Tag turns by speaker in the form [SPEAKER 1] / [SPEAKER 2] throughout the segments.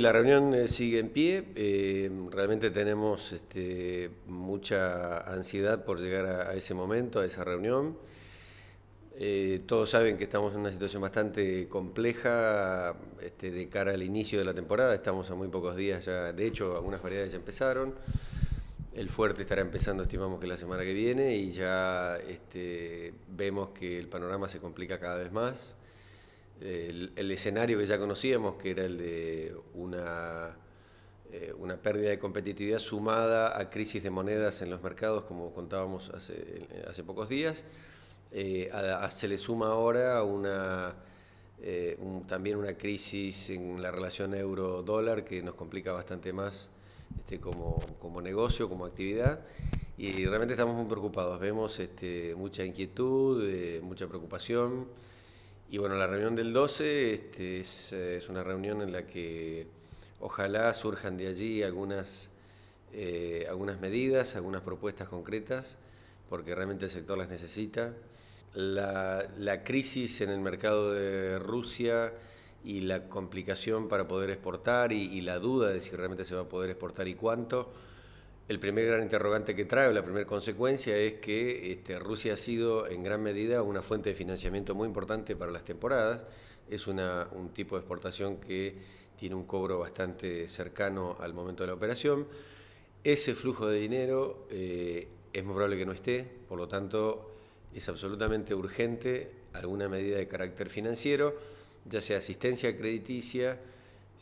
[SPEAKER 1] La reunión eh, sigue en pie, eh, realmente tenemos este, mucha ansiedad por llegar a, ese momento, a esa reunión. Eh, todos saben que estamos en una situación bastante compleja este, de cara al inicio de la temporada, estamos a muy pocos días ya, de hecho algunas variedades ya empezaron, el fuerte estará empezando estimamos que la semana que viene y ya este, vemos que el panorama se complica cada vez más el, escenario que ya conocíamos, que era el de eh, una, pérdida de competitividad sumada a crisis de monedas en los mercados, como contábamos hace, pocos días. Eh, se le suma ahora eh, también una crisis en la relación euro-dólar que nos complica bastante más este, como, negocio, como actividad. Y realmente estamos muy preocupados. Vemos este, mucha inquietud, mucha preocupación. Y bueno, la reunión del 12 este, eh, es, una reunión en la que ojalá surjan de allí algunas, eh, algunas medidas, algunas propuestas concretas, porque realmente el sector las necesita. La, crisis en el mercado de Rusia y la complicación para poder exportar y la duda de si realmente se va a poder exportar y cuánto, el primer gran interrogante que trae, la primera consecuencia, es que este, Rusia ha sido en gran medida una fuente de financiamiento muy importante para las temporadas. Es un tipo de exportación que tiene un cobro bastante cercano al momento de la operación. Ese flujo de dinero eh, es muy probable que no esté, por lo tanto es absolutamente urgente alguna medida de carácter financiero, ya sea asistencia crediticia,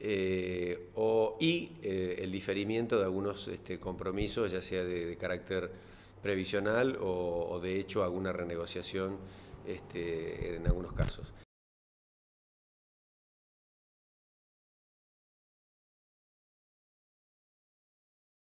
[SPEAKER 1] eh, o, y eh, el diferimiento de algunos este, compromisos, ya sea de, carácter previsional o, de hecho alguna renegociación este, en algunos casos.